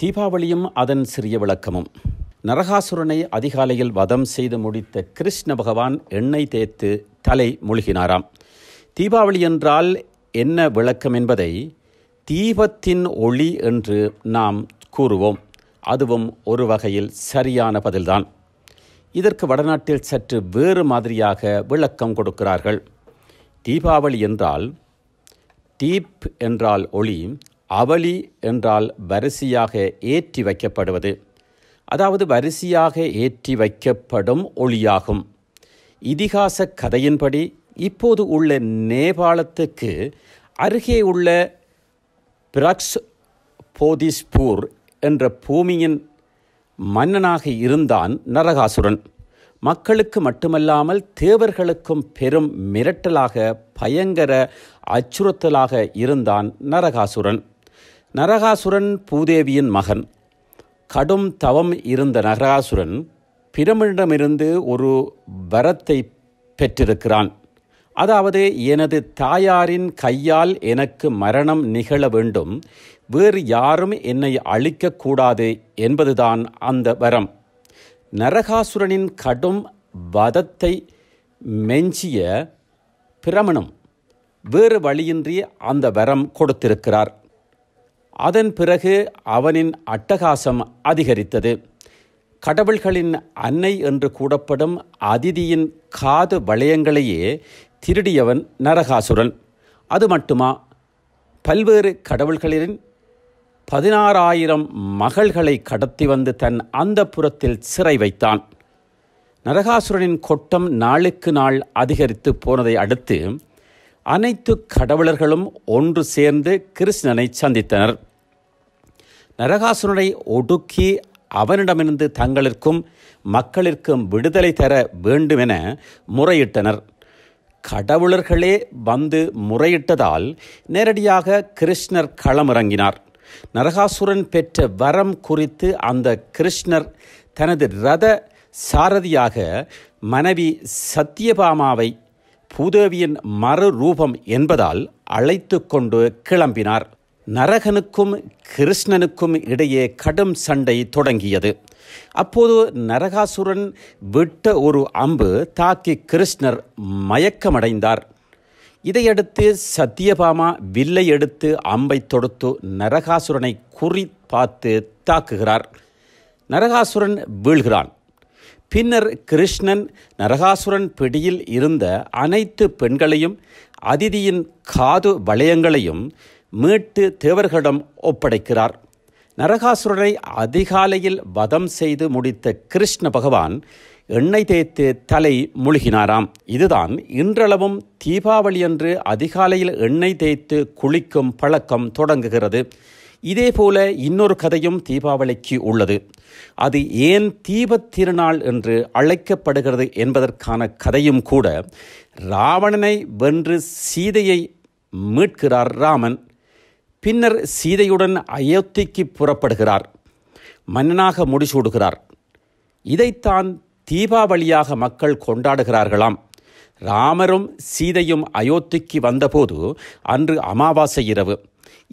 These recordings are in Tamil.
தீபாவளியும் அதன் சிறிய விளக்கமும் நரகாசுரனை அதிகாலையில் வதம் செய்து முடித்த கிருஷ்ண பகவான் எண்ணெய் தேய்த்து தலை மூழ்கினாராம் தீபாவளி என்றால் என்ன விளக்கம் என்பதை தீபத்தின் ஒளி என்று நாம் கூறுவோம் அதுவும் ஒரு வகையில் சரியான பதில்தான் இதற்கு வடநாட்டில் சற்று வேறு மாதிரியாக விளக்கம் கொடுக்கிறார்கள் தீபாவளி என்றால் தீப் என்றால் ஒளி அவலி என்றால் வரிசையாக ஏற்றி வைக்கப்படுவது அதாவது வரிசையாக ஏற்றி வைக்கப்படும் ஒளியாகும் இதிகாச கதையின்படி இப்போது உள்ள நேபாளத்துக்கு அருகே உள்ள பிரக்ஸ் போதிஸ்பூர் என்ற பூமியின் மன்னனாக இருந்தான் நரகாசுரன் மக்களுக்கு மட்டுமல்லாமல் தேவர்களுக்கும் பெரும் மிரட்டலாக பயங்கர அச்சுறுத்தலாக இருந்தான் நரகாசுரன் நரகாசுரன் பூதேவியின் மகன் கடும் தவம் இருந்த நரகாசுரன் பிரமிடமிருந்து ஒரு வரத்தை பெற்றிருக்கிறான் அதாவது எனது தாயாரின் கையால் எனக்கு மரணம் நிகழ வேண்டும் வேறு யாரும் என்னை அழிக்கக்கூடாது என்பதுதான் அந்த வரம் நரகாசுரனின் கடும் வதத்தை மெஞ்சிய பிரமணம் வேறு வழியின்றி அந்த வரம் கொடுத்திருக்கிறார் அதன் பிறகு அவனின் அட்டகாசம் அதிகரித்தது கடவுள்களின் அன்னை என்று கூடப்படும் அதிதியின் காது வளையங்களையே திருடியவன் நரகாசுரன் அது மட்டுமா பல்வேறு கடவுள்களின் பதினாறாயிரம் மகள்களை கடத்தி வந்து தன் அந்த புறத்தில் சிறை வைத்தான் நரகாசுரனின் கொட்டம் நாளுக்கு நாள் அதிகரித்து போனதை அடுத்து அனைத்து கடவுளர்களும் ஒன்று சேர்ந்து கிருஷ்ணனை சந்தித்தனர் நரகாசுரனை ஒடுக்கி அவனிடமிருந்து தங்களிற்கும் மக்களிற்கும் விடுதலை தர வேண்டுமென முறையிட்டனர் கடவுளர்களே வந்து முறையிட்டதால் நேரடியாக கிருஷ்ணர் களமிறங்கினார் நரகாசுரன் பெற்ற வரம் குறித்து அந்த கிருஷ்ணர் தனது ரத சாரதியாக மனைவி சத்யபாமாவை பூதேவியின் மறு ரூபம் என்பதால் அழைத்து கொண்டு கிளம்பினார் நரகனுக்கும் கிருஷ்ணனுக்கும் இடையே கடும் சண்டை தொடங்கியது அப்போது நரகாசுரன் விட்ட ஒரு அம்பு தாக்கி கிருஷ்ணர் மயக்கமடைந்தார் இதையடுத்து சத்தியபாமா வில்லை எடுத்து அம்பை தொடுத்து நரகாசுரனை குறி பார்த்து தாக்குகிறார் நரகாசுரன் வீழ்கிறான் பின்னர் கிருஷ்ணன் நரகாசுரன் பிடியில் இருந்த அனைத்து பெண்களையும் அதிதியின் காது வளையங்களையும் மீட்டு தேவர்களிடம் ஒப்படைக்கிறார் நரகாசுரனை அதிகாலையில் வதம் செய்து முடித்த கிருஷ்ண பகவான் எண்ணெய் தேய்த்து தலை முழுகினாராம் இதுதான் இன்றளவும் தீபாவளி அதிகாலையில் எண்ணெய் தேய்த்து குளிக்கும் பழக்கம் தொடங்குகிறது இதேபோல இன்னொரு கதையும் தீபாவளிக்கு உள்ளது அது ஏன் தீபத் திருநாள் என்று அழைக்கப்படுகிறது என்பதற்கான கதையும் கூட ராவணனை வென்று சீதையை மீட்கிறார் ராமன் பின்னர் சீதையுடன் அயோத்திக்கு புறப்படுகிறார் மன்னனாக முடிசூடுகிறார் இதைத்தான் தீபாவளியாக மக்கள் கொண்டாடுகிறார்களாம் ராமரும் சீதையும் அயோத்திக்கு வந்தபோது அன்று அமாவாசை இரவு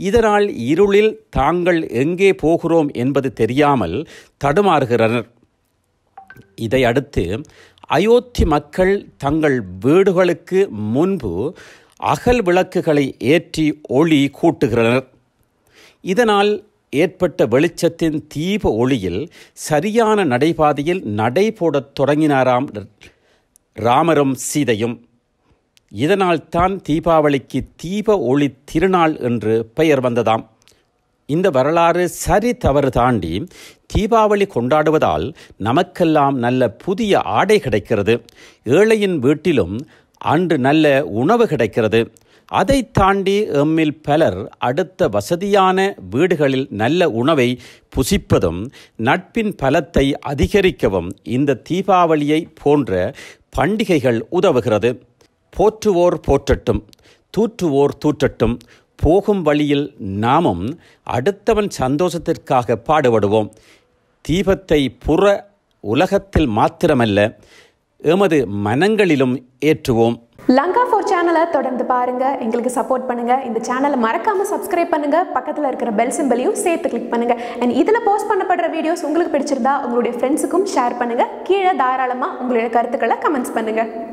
இதனால் இருளில் தாங்கள் எங்கே போகிறோம் என்பது தெரியாமல் தடுமாறுகிறனர் இதையடுத்து அயோத்தி மக்கள் தங்கள் வீடுகளுக்கு முன்பு அகல் விளக்குகளை ஏற்றி ஒளி கூட்டுகிறனர் இதனால் ஏற்பட்ட வெளிச்சத்தின் தீப ஒளியில் சரியான நடைபாதையில் நடை போடத் தொடங்கினாராம் ராமரும் சீதையும் இதனால் தான் தீபாவளிக்கு தீப ஒளி திருநாள் என்று பெயர் வந்ததாம் இந்த வரலாறு சரி தவறு தாண்டி தீபாவளி கொண்டாடுவதால் நமக்கெல்லாம் நல்ல புதிய ஆடை கிடைக்கிறது ஏழையின் வீட்டிலும் அன்று நல்ல உணவு கிடைக்கிறது அதை தாண்டி எம்மில் பலர் அடுத்த வசதியான வீடுகளில் நல்ல உணவை புசிப்பதும் நட்பின் பலத்தை அதிகரிக்கவும் இந்த தீபாவளியை போன்ற பண்டிகைகள் உதவுகிறது போற்றுவோர் போற்றட்டும் தூற்றுவோர் தூற்றட்டும் போகும் வழியில் நாமும் அடுத்தவன் சந்தோஷத்திற்காக பாடுபடுவோம் தீபத்தை புற உலகத்தில் மாத்திரமல்ல எமது மனங்களிலும் ஏற்றுவோம் லங்கா ஃபோர் சேனலை தொடர்ந்து பாருங்க எங்களுக்கு சப்போர்ட் பண்ணுங்க இந்த சேனலை மறக்காம சப்ஸ்கிரைப் பண்ணுங்க பக்கத்தில் இருக்கிற பெல் சிம்பிளையும் சேர்த்து கிளிக் பண்ணுங்க அண்ட் இதில் போஸ்ட் பண்ணப்படுற வீடியோஸ் உங்களுக்கு பிடிச்சிருந்தா உங்களுடைய ஃப்ரெண்ட்ஸுக்கும் ஷேர் பண்ணுங்க கீழே தாராளமாக உங்களுடைய கருத்துக்களை கமெண்ட்ஸ் பண்ணுங்க